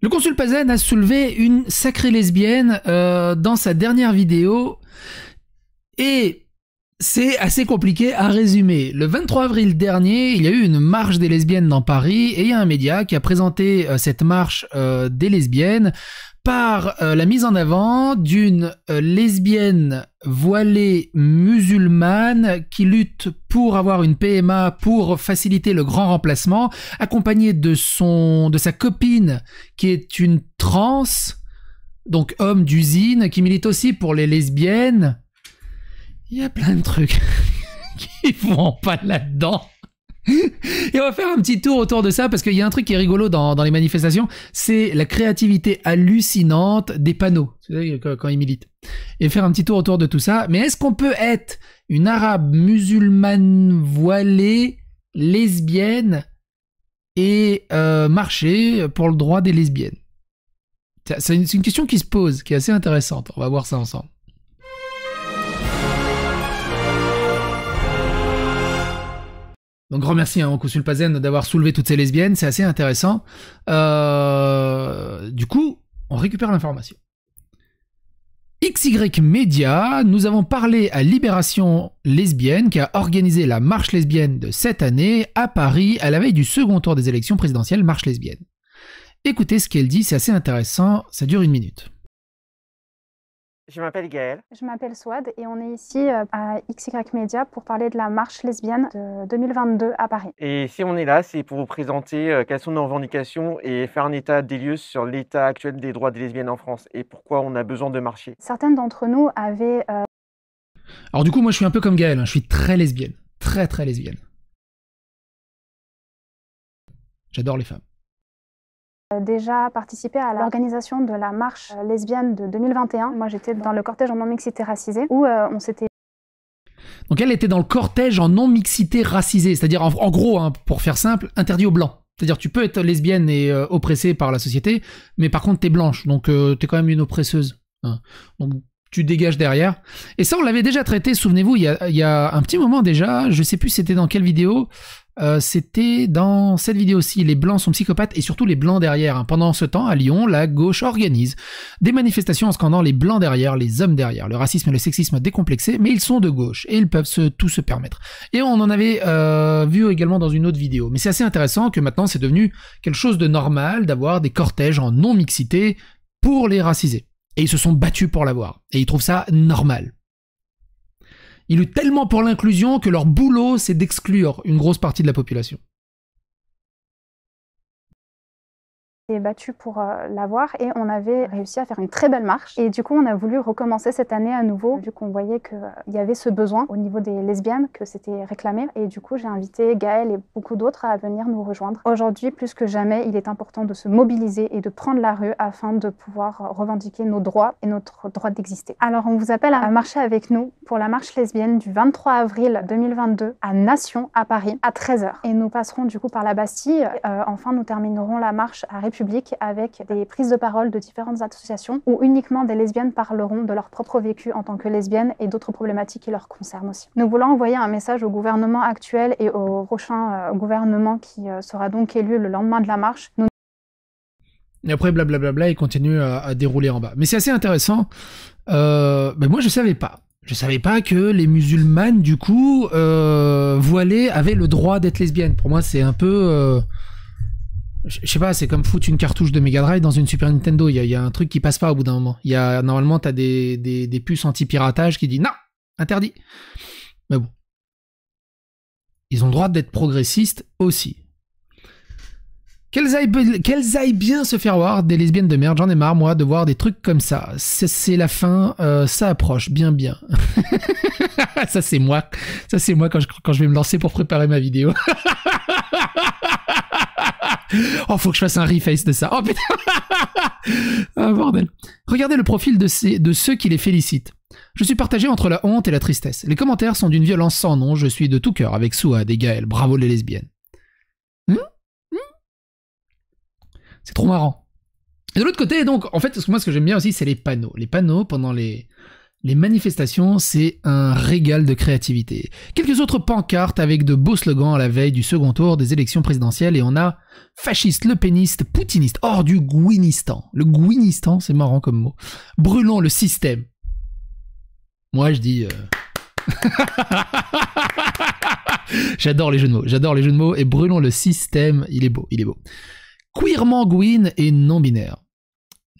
Le consul Pazen a soulevé une sacrée lesbienne euh, dans sa dernière vidéo et c'est assez compliqué à résumer. Le 23 avril dernier, il y a eu une marche des lesbiennes dans Paris et il y a un média qui a présenté euh, cette marche euh, des lesbiennes par euh, la mise en avant d'une euh, lesbienne voilée musulmane qui lutte pour avoir une PMA pour faciliter le grand remplacement, accompagnée de son de sa copine qui est une trans, donc homme d'usine, qui milite aussi pour les lesbiennes. Il y a plein de trucs qui vont pas là-dedans. Et on va faire un petit tour autour de ça parce qu'il y a un truc qui est rigolo dans, les manifestations, c'est la créativité hallucinante des panneaux quand, ils militent. Et faire un petit tour autour de tout ça. Mais est-ce qu'on peut être une arabe musulmane voilée, lesbienne et euh, marcher pour le droit des lesbiennes C'est une question qui se pose, qui est assez intéressante. On va voir ça ensemble. Donc grand merci à hein, d'avoir soulevé toutes ces lesbiennes, c'est assez intéressant. Euh, du coup, on récupère l'information. XY Média, nous avons parlé à Libération Lesbienne qui a organisé la marche lesbienne de cette année à Paris à la veille du second tour des élections présidentielles marche lesbienne. Écoutez ce qu'elle dit, c'est assez intéressant, ça dure une minute. Je m'appelle Gaël. Je m'appelle Swad et on est ici euh, à XY Media pour parler de la marche lesbienne de 2022 à Paris. Et si on est là, c'est pour vous présenter euh, quelles sont nos revendications et faire un état des lieux sur l'état actuel des droits des lesbiennes en France et pourquoi on a besoin de marcher. Certaines d'entre nous avaient... Euh, Alors du coup, moi je suis un peu comme Gaël, hein. je suis très lesbienne. Très très lesbienne. J'adore les femmes. Euh, déjà participé à l'organisation de la marche euh, lesbienne de 2021. Moi, j'étais dans le cortège en non-mixité racisée où euh, on s'était donc elle était dans le cortège en non-mixité racisée, c'est-à-dire en, gros, hein, pour faire simple, interdit aux blancs. C'est-à-dire tu peux être lesbienne et oppressée par la société, mais par contre t'es blanche, donc tu t'es quand même une oppresseuse. Hein. Donc tu dégages derrière. Et ça on l'avait déjà traité, souvenez-vous, il, il y a, un petit moment déjà, je sais plus c'était dans quelle vidéo, euh, c'était dans cette vidéo-ci, les blancs sont psychopathes et surtout les blancs derrière. Hein. Pendant ce temps, à Lyon, la gauche organise des manifestations en scandant les blancs derrière, les hommes derrière, le racisme et le sexisme décomplexés, mais ils sont de gauche et ils peuvent tout se permettre. Et on en avait euh, vu également dans une autre vidéo. Mais c'est assez intéressant que maintenant c'est devenu quelque chose de normal d'avoir des cortèges en non-mixité pour les raciser. Et ils se sont battus pour l'avoir. Et ils trouvent ça normal. Il eut tellement pour l'inclusion que leur boulot, c'est d'exclure une grosse partie de la population. battue battu pour euh, l'avoir et on avait réussi à faire une très belle marche. Et du coup, on a voulu recommencer cette année à nouveau, vu qu'on voyait qu'il euh, y avait ce besoin au niveau des lesbiennes, que c'était réclamé. Et du coup, j'ai invité Gaël et beaucoup d'autres à venir nous rejoindre. Aujourd'hui, plus que jamais, il est important de se mobiliser et de prendre la rue afin de pouvoir euh, revendiquer nos droits et notre droit d'exister. Alors, on vous appelle à marcher avec nous pour la marche lesbienne du 23 avril 2022 à Nation, à Paris, à 13h. Et nous passerons du coup par la Bastille. enfin, nous terminerons la marche à République avec des prises de parole de différentes associations où uniquement des lesbiennes parleront de leur propre vécu en tant que lesbiennes et d'autres problématiques qui leur concernent aussi. Nous voulons envoyer un message au gouvernement actuel et au prochain euh, gouvernement qui euh, sera donc élu le lendemain de la marche. et après, blablabla, il continue à, dérouler en bas. Mais c'est assez intéressant. Euh, ben moi, je savais pas. Je savais pas que les musulmanes, du coup, euh, voilées, avaient le droit d'être lesbiennes. Pour moi, c'est un peu je sais pas, c'est comme foutre une cartouche de Mega Drive dans une Super Nintendo. Il y, a un truc qui passe pas au bout d'un moment. Il y a normalement t'as des, des, puces anti-piratage qui disent non, interdit. Mais bon, ils ont droit d'être progressistes aussi. Qu'elles aillent, bien se faire voir des lesbiennes de merde. J'en ai marre moi de voir des trucs comme ça. C'est la fin, euh, ça approche bien bien. ça c'est moi, ça c'est moi quand je, quand je vais me lancer pour préparer ma vidéo. oh, faut que je fasse un reface de ça. Oh putain ah, bordel. Regardez le profil de, ces, de ceux qui les félicitent. Je suis partagé entre la honte et la tristesse. Les commentaires sont d'une violence sans nom. Je suis de tout cœur avec Souad et Gaël. Bravo les lesbiennes. Hmm hmm c'est trop marrant. Et de l'autre côté, donc, en fait, moi, ce que j'aime bien aussi, c'est les panneaux. Les panneaux pendant les, les manifestations, c'est un régal de créativité. Quelques autres pancartes avec de beaux slogans à la veille du second tour des élections présidentielles et on a fasciste, le péniste, poutiniste, hors du Gouinistan. Le Gouinistan, c'est marrant comme mot. Brûlons le système. Moi, je dis... Euh, j'adore les jeux de mots, j'adore les jeux de mots et brûlons le système, il est beau, il est beau. Queer Manguine et non-binaire.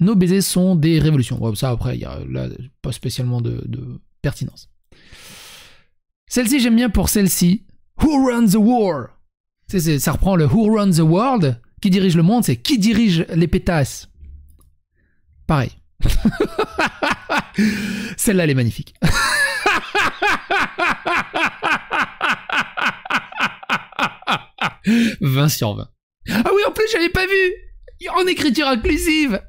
Nos baisers sont des révolutions. ça, après, il n'y a pas spécialement de, pertinence. Celle-ci, j'aime bien pour celle-ci. Who runs the war Ça reprend le Who runs the world Qui dirige le monde C'est qui dirige les pétasses Pareil. Celle-là, elle est magnifique. « 20 sur 20. Ah oui, en plus, je l'avais pas vu en écriture inclusive.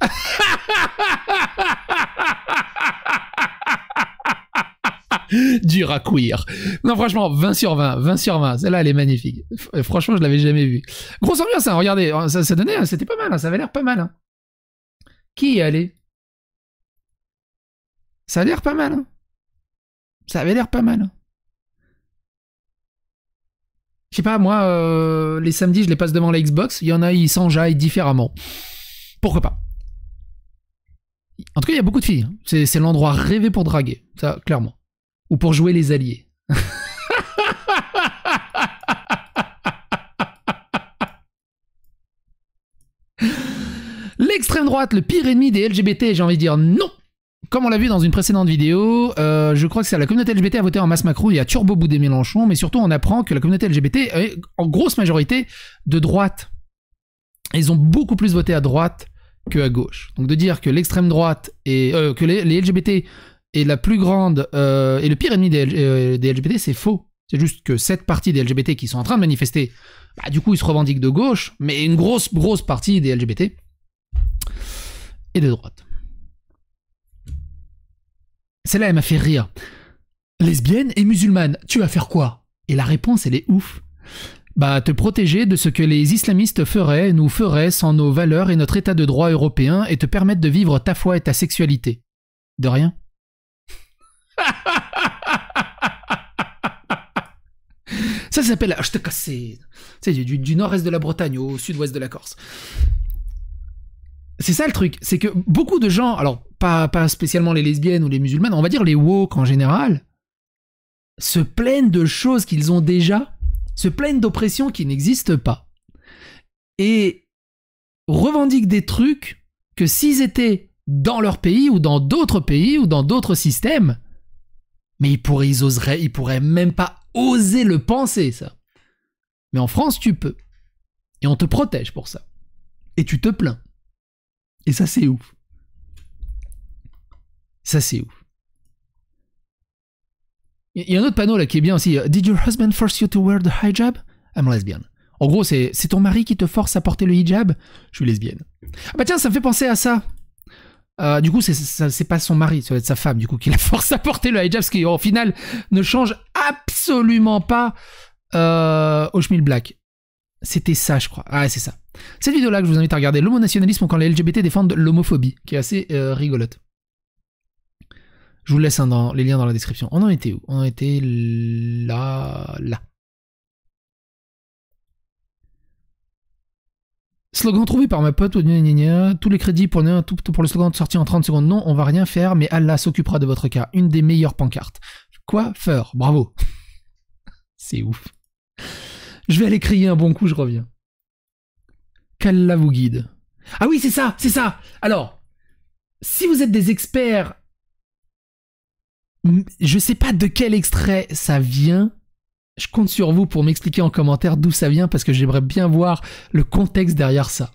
Dur à queer. Non, franchement, 20 sur 20, 20 sur 20. Celle-là, elle est magnifique. Euh, franchement, je l'avais jamais vue. Grosse ambiance, hein, regardez. Euh, ça, donnait, hein, c'était pas mal, hein, ça avait l'air pas mal. Hein. Qui y allait Ça a l'air pas mal. Hein. Ça avait l'air pas mal. Je sais pas, moi, euh, les samedis, je les passe devant la Xbox. Il y en a, ils s'enjaillent différemment. Pourquoi pas En tout cas, il y a beaucoup de filles. Hein. C'est l'endroit rêvé pour draguer, ça, clairement. Ou pour jouer les alliés. L'extrême droite, le pire ennemi des LGBT, j'ai envie de dire non comme on l'a vu dans une précédente vidéo, euh, je crois que c'est la communauté LGBT a voté en masse Macron y a turbo boudet Mélenchon, mais surtout on apprend que la communauté LGBT est en grosse majorité de droite. Ils ont beaucoup plus voté à droite que à gauche. Donc de dire que l'extrême droite et euh, que les, LGBT est la plus grande et euh, le pire ennemi des, LGBT, c'est faux. C'est juste que cette partie des LGBT qui sont en train de manifester, bah, du coup ils se revendiquent de gauche, mais une grosse grosse partie des LGBT est de droite. Celle-là, elle m'a fait rire. Lesbienne et musulmane, tu vas faire quoi Et la réponse, elle est ouf. Bah, te protéger de ce que les islamistes feraient, nous feraient sans nos valeurs et notre état de droit européen et te permettre de vivre ta foi et ta sexualité. De rien. Ça, s'appelle je te casse. C'est du, du nord-est de la Bretagne au sud-ouest de la Corse. C'est ça le truc, c'est que beaucoup de gens, alors pas, pas spécialement les lesbiennes ou les musulmanes, on va dire les woke en général, se plaignent de choses qu'ils ont déjà, se plaignent d'oppressions qui n'existent pas, et revendiquent des trucs que s'ils étaient dans leur pays ou dans d'autres pays ou dans d'autres systèmes, mais ils pourraient, ils oseraient, ils pourraient même pas oser le penser, ça. Mais en France, tu peux. Et on te protège pour ça. Et tu te plains. Et ça, c'est ouf. Ça, c'est ouf. Il y a un autre panneau là qui est bien aussi. Did your husband force you to wear the hijab? I'm lesbian. En gros, c'est ton mari qui te force à porter le hijab? Je suis lesbienne. Ah bah tiens, ça me fait penser à ça. Euh, du coup, c'est pas son mari, ça va être sa femme, du coup, qui la force à porter le hijab, ce qui, au final, ne change absolument pas euh, au Black. C'était ça, je crois. Ah, c'est ça. Cette vidéo-là que je vous invite à regarder, l'homonationalisme quand les LGBT défendent l'homophobie, qui est assez euh, rigolote. Je vous laisse les liens dans la description. On en était où On en était là, là. Slogan trouvé par ma pote, tous les crédits pour, pour le slogan sorti en 30 secondes. Non, on va rien faire, mais Allah s'occupera de votre cas. Une des meilleures pancartes. Quoi faire Bravo. C'est ouf. Je vais aller crier un bon coup, je reviens. Qu'Allah vous guide. Ah oui, c'est ça, c'est ça. Alors, si vous êtes des experts je sais pas de quel extrait ça vient. Je compte sur vous pour m'expliquer en commentaire d'où ça vient parce que j'aimerais bien voir le contexte derrière ça.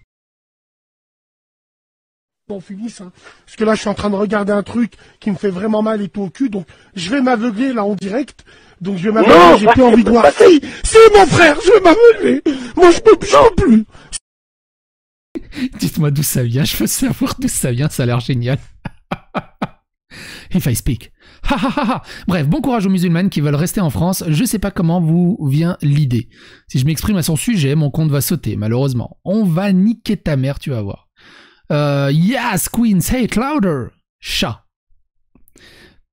Bon, finit hein, ça. Parce que là, je suis en train de regarder un truc qui me fait vraiment mal et tout au cul. Donc, je vais m'aveugler là en direct. Donc, je vais m'aveugler. J'ai plus envie de voir. Si, mon frère, je vais m'aveugler. Moi, je peux plus. plus. Dites-moi d'où ça vient. Je veux savoir d'où ça vient. Ça a l'air génial. If I speak. Bref, bon courage aux musulmanes qui veulent rester en France. Je sais pas comment vous vient l'idée. Si je m'exprime à son sujet, mon compte va sauter, malheureusement. On va niquer ta mère, tu vas voir. Euh, yes, Queen, say it louder. Chat.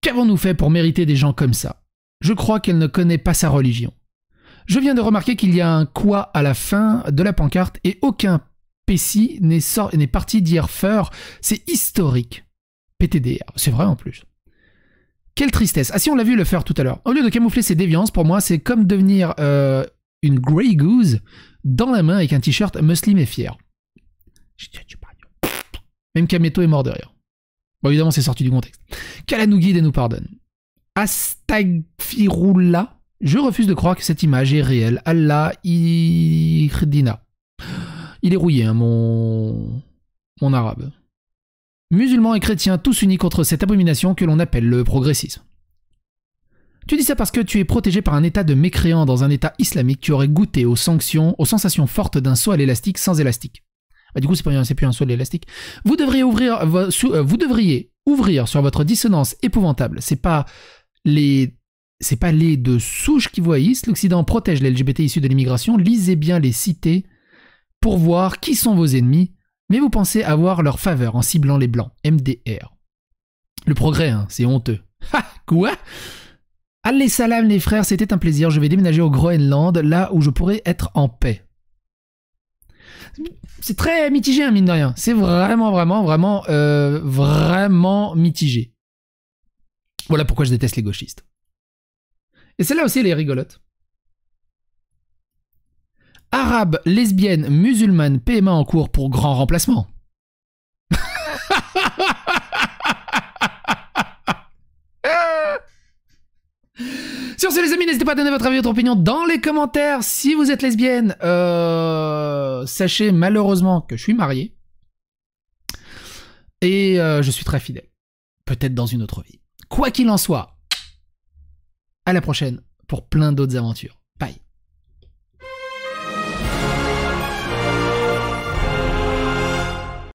Qu'avons-nous fait pour mériter des gens comme ça Je crois qu'elle ne connaît pas sa religion. Je viens de remarquer qu'il y a un quoi à la fin de la pancarte et aucun Pessi n'est parti d'hier fur, c'est historique. PTDR, c'est vrai en plus. Quelle tristesse. Ah si, on l'a vu le faire tout à l'heure. Au lieu de camoufler ses déviances, pour moi, c'est comme devenir euh, une Grey Goose dans la main avec un t-shirt Muslim et fier. Même Kameto est mort de rire. Bon, évidemment, c'est sorti du contexte. Kala nous guide et nous pardonne. Astagfirullah. Je refuse de croire que cette image est réelle. Allah irdina. Il est rouillé, hein, mon... mon arabe musulmans et chrétiens tous unis contre cette abomination que l'on appelle le progressisme. Tu dis ça parce que tu es protégé par un état de mécréants dans un état islamique Tu aurais goûté aux sanctions, aux sensations fortes d'un saut à l'élastique sans élastique. Bah, du coup, c'est plus un saut à l'élastique. Vous devriez ouvrir, euh, vous devriez ouvrir sur votre dissonance épouvantable. C'est pas les c'est pas les de souches qui voyissent. L'Occident protège les LGBT issus de l'immigration. Lisez bien les cités pour voir qui sont vos ennemis mais vous pensez avoir leur faveur en ciblant les blancs, MDR. Le progrès, hein, c'est honteux. Ha Quoi Allez salam les frères, c'était un plaisir, je vais déménager au Groenland, là où je pourrai être en paix. C'est très mitigé, hein, mine de rien. C'est vraiment, vraiment, vraiment, euh, vraiment mitigé. Voilà pourquoi je déteste les gauchistes. Et celle-là aussi, elle est rigolote. Arabe, lesbienne, musulmane, PMA en cours pour grand remplacement. Sur ce, les amis, n'hésitez pas à donner votre avis, votre opinion dans les commentaires. Si vous êtes lesbienne, euh, sachez malheureusement que je suis marié. Et euh, je suis très fidèle. Peut-être dans une autre vie. Quoi qu'il en soit, à la prochaine pour plein d'autres aventures.